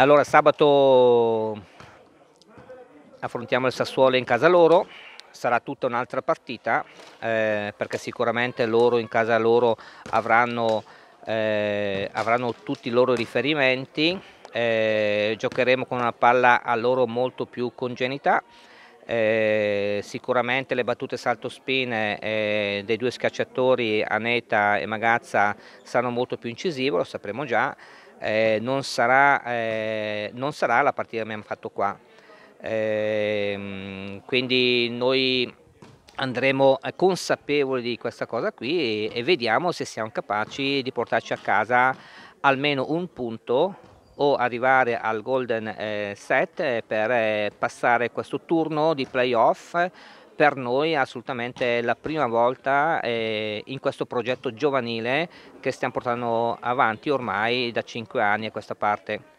Allora sabato affrontiamo il Sassuolo in casa loro, sarà tutta un'altra partita eh, perché sicuramente loro in casa loro avranno, eh, avranno tutti i loro riferimenti, eh, giocheremo con una palla a loro molto più congenità. Eh, sicuramente le battute salto spin eh, dei due scacciatori Aneta e Magazza saranno molto più incisive, lo sapremo già eh, non, sarà, eh, non, sarà, la partita che abbiamo fatto qua. Eh, quindi noi andremo consapevoli di questa cosa qui e, e, vediamo se siamo capaci di portarci a casa almeno un punto o arrivare al golden eh, set eh, per eh, passare questo turno di playoff per noi è assolutamente la prima volta eh, in questo progetto giovanile che stiamo portando avanti ormai da 5 anni a questa parte.